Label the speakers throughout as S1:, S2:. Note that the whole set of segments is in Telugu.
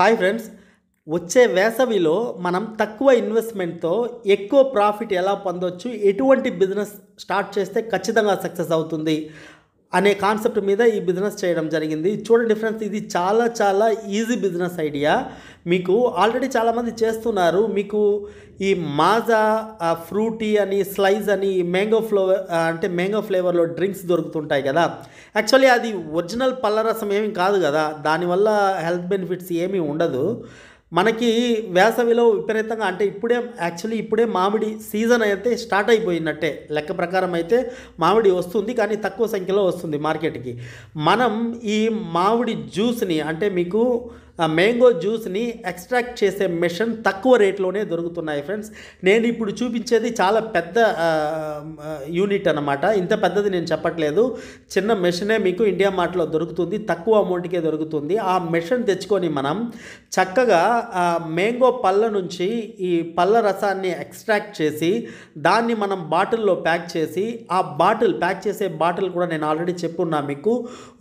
S1: హాయ్ ఫ్రెండ్స్ వచ్చే వేసవిలో మనం తక్కువ ఇన్వెస్ట్మెంట్తో ఎక్కువ ప్రాఫిట్ ఎలా పొందొచ్చు ఎటువంటి బిజినెస్ స్టార్ట్ చేస్తే ఖచ్చితంగా సక్సెస్ అవుతుంది అనే కాన్సెప్ట్ మీద ఈ బిజినెస్ చేయడం జరిగింది చూడండి ఫ్రెండ్స్ ఇది చాలా చాలా ఈజీ బిజినెస్ ఐడియా మీకు ఆల్రెడీ చాలామంది చేస్తున్నారు మీకు ఈ మాజా ఫ్రూటీ అని స్లైస్ అని మ్యాంగో ఫ్లేవర్ అంటే మ్యాంగో ఫ్లేవర్లో డ్రింక్స్ దొరుకుతుంటాయి కదా యాక్చువల్లీ అది ఒరిజినల్ రసం ఏమీ కాదు కదా దానివల్ల హెల్త్ బెనిఫిట్స్ ఏమీ ఉండదు మనకి వేసవిలో విపరీతంగా అంటే ఇప్పుడే యాక్చువల్లీ ఇప్పుడే మామిడి సీజన్ అయితే స్టార్ట్ అయిపోయినట్టే లెక్క ప్రకారం అయితే మామిడి వస్తుంది కానీ తక్కువ సంఖ్యలో వస్తుంది మార్కెట్కి మనం ఈ మామిడి జ్యూస్ని అంటే మీకు ఆ మ్యాంగో జ్యూస్ని ఎక్స్ట్రాక్ట్ చేసే మెషిన్ తక్కువ రేట్లోనే దొరుకుతున్నాయి ఫ్రెండ్స్ నేను ఇప్పుడు చూపించేది చాలా పెద్ద యూనిట్ అనమాట ఇంత పెద్దది నేను చెప్పట్లేదు చిన్న మెషినే మీకు ఇండియా మార్ట్లో దొరుకుతుంది తక్కువ అమౌంట్కే దొరుకుతుంది ఆ మెషిన్ తెచ్చుకొని మనం చక్కగా మ్యాంగో పళ్ళ నుంచి ఈ పళ్ళ రసాన్ని ఎక్స్ట్రాక్ట్ చేసి దాన్ని మనం బాటిల్లో ప్యాక్ చేసి ఆ బాటిల్ ప్యాక్ చేసే బాటిల్ కూడా నేను ఆల్రెడీ చెప్పున్నా మీకు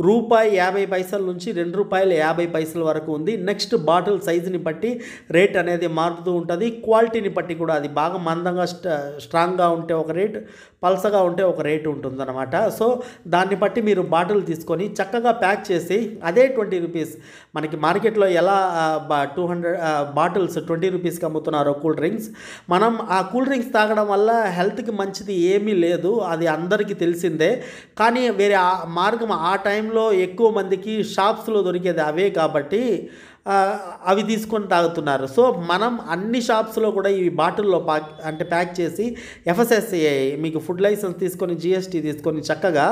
S1: రూపాయి యాభై పైసల నుంచి రెండు రూపాయల యాభై పైసల వరకు ఉంది ఉంటుంది నెక్స్ట్ బాటిల్ సైజుని బట్టి రేట్ అనేది మారుతూ ఉంటుంది క్వాలిటీని బట్టి కూడా అది బాగా మందంగా స్ట్రాంగ్గా ఉంటే ఒక రేట్ పల్సగా ఉంటే ఒక రేట్ ఉంటుందన్నమాట సో దాన్ని బట్టి మీరు బాటిల్ తీసుకొని చక్కగా ప్యాక్ చేసి అదే ట్వంటీ రూపీస్ మనకి మార్కెట్లో ఎలా టూ హండ్రెడ్ బాటిల్స్ ట్వంటీ రూపీస్కి అమ్ముతున్నారో కూల్ డ్రింక్స్ మనం ఆ కూల్ డ్రింక్స్ తాగడం వల్ల హెల్త్కి మంచిది ఏమీ లేదు అది అందరికీ తెలిసిందే కానీ వేరే మార్గం ఆ టైంలో ఎక్కువ మందికి షాప్స్లో దొరికేది అవే కాబట్టి అవి తీసుకొని తాగుతున్నారు సో మనం అన్ని షాప్స్లో కూడా ఇవి బాటిల్లో ప్యాక్ అంటే ప్యాక్ చేసి ఎఫ్ఎస్ఎస్ఏ మీకు ఫుడ్ లైసెన్స్ తీసుకొని జిఎస్టీ తీసుకొని చక్కగా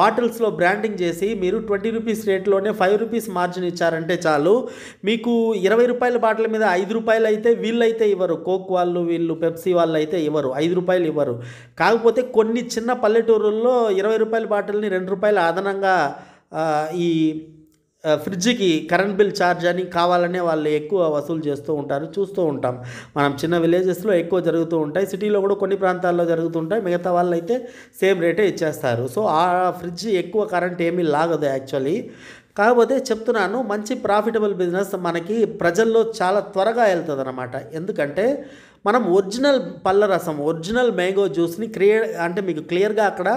S1: బాటిల్స్లో బ్రాండింగ్ చేసి మీరు ట్వంటీ రూపీస్ రేట్లోనే ఫైవ్ రూపీస్ మార్జిన్ ఇచ్చారంటే చాలు మీకు ఇరవై రూపాయల బాటిల్ మీద ఐదు రూపాయలు అయితే వీళ్ళైతే ఇవ్వరు కోక్ వాళ్ళు వీళ్ళు పెప్సీ వాళ్ళు అయితే ఇవ్వరు ఐదు రూపాయలు ఇవ్వరు కాకపోతే కొన్ని చిన్న పల్లెటూరుల్లో ఇరవై రూపాయల బాటిల్ని రెండు రూపాయలు అదనంగా ఈ ఫ్రిడ్జ్కి కరెంట్ బిల్ ఛార్జ్ అని కావాలనే వాళ్ళు ఎక్కువ వసూలు చేస్తూ ఉంటారు చూస్తూ ఉంటాం మనం చిన్న విలేజెస్లో ఎక్కువ జరుగుతూ ఉంటాయి సిటీలో కూడా కొన్ని ప్రాంతాల్లో జరుగుతుంటాయి మిగతా వాళ్ళు అయితే సేమ్ రేటే ఇచ్చేస్తారు సో ఆ ఫ్రిడ్జ్ ఎక్కువ కరెంట్ ఏమీ లాగదు యాక్చువల్లీ కాకపోతే చెప్తున్నాను మంచి ప్రాఫిటబుల్ బిజినెస్ మనకి ప్రజల్లో చాలా త్వరగా వెళ్తుంది ఎందుకంటే మనం ఒరిజినల్ పళ్ళ రసం ఒరిజినల్ మ్యాంగో జ్యూస్ని క్రియే అంటే మీకు క్లియర్గా అక్కడ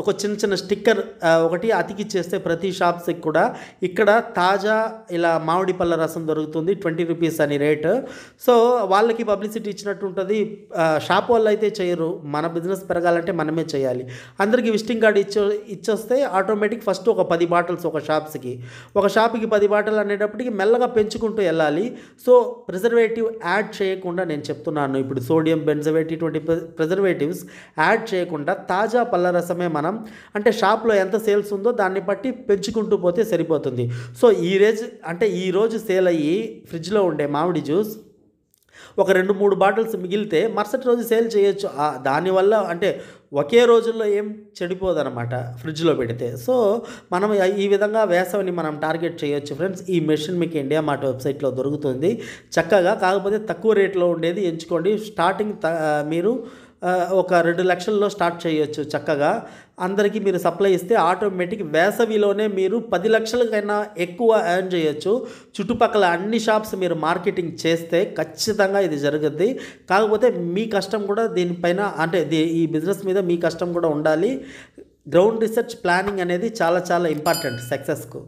S1: ఒక చిన్న చిన్న స్టిక్కర్ ఒకటి అతికిచ్చేస్తే ప్రతి షాప్స్కి కూడా ఇక్కడ తాజా ఇలా మామిడి పళ్ళ రసం దొరుకుతుంది ట్వంటీ రూపీస్ అని రేటు సో వాళ్ళకి పబ్లిసిటీ ఇచ్చినట్టు ఉంటుంది షాప్ వాళ్ళు అయితే చేయరు మన బిజినెస్ పెరగాలంటే మనమే చేయాలి అందరికీ విజిటింగ్ కార్డు ఇచ్చే ఇచ్చొస్తే ఆటోమేటిక్ ఫస్ట్ ఒక పది బాటిల్స్ ఒక షాప్స్కి ఒక షాప్కి పది బాటిల్ అనేటప్పటికి మెల్లగా పెంచుకుంటూ వెళ్ళాలి సో ప్రిజర్వేటివ్ యాడ్ చేయకుండా నేను చెప్తున్నాను అంటున్నాను ఇప్పుడు సోడియం బెన్జవేట్ ఇటువంటి ప్రిజర్వేటివ్స్ యాడ్ చేయకుండా తాజా పళ్ళ రసమే మనం అంటే షాప్లో ఎంత సేల్స్ ఉందో దాన్ని బట్టి పెంచుకుంటూ పోతే సరిపోతుంది సో ఈ రోజు అంటే ఈరోజు సేల్ అయ్యి ఫ్రిడ్జ్లో ఉండే మామిడి జ్యూస్ ఒక రెండు మూడు బాటిల్స్ మిగిలితే మరుసటి రోజు సేల్ చేయొచ్చు దానివల్ల అంటే ఒకే రోజుల్లో ఏం చెడిపోదనమాట ఫ్రిడ్జ్లో పెడితే సో మనం ఈ విధంగా వేసవిని మనం టార్గెట్ చేయొచ్చు ఫ్రెండ్స్ ఈ మెషిన్ మీకు ఇండియా మార్ట్ వెబ్సైట్లో దొరుకుతుంది చక్కగా కాకపోతే తక్కువ రేట్లో ఉండేది ఎంచుకోండి స్టార్టింగ్ మీరు ఒక రెండు లక్షల్లో స్టార్ట్ చేయొచ్చు చక్కగా అందరికీ మీరు సప్లై ఇస్తే ఆటోమేటిక్ వేసవిలోనే మీరు పది లక్షలకైనా ఎక్కువ ఎర్న్ చేయొచ్చు చుట్టుపక్కల అన్ని షాప్స్ మీరు మార్కెటింగ్ చేస్తే ఖచ్చితంగా ఇది జరుగుద్ది కాకపోతే మీ కష్టం కూడా దీనిపైన అంటే ఈ బిజినెస్ మీద మీ కష్టం కూడా ఉండాలి గ్రౌండ్ రీసెర్చ్ ప్లానింగ్ అనేది చాలా చాలా ఇంపార్టెంట్ సక్సెస్కు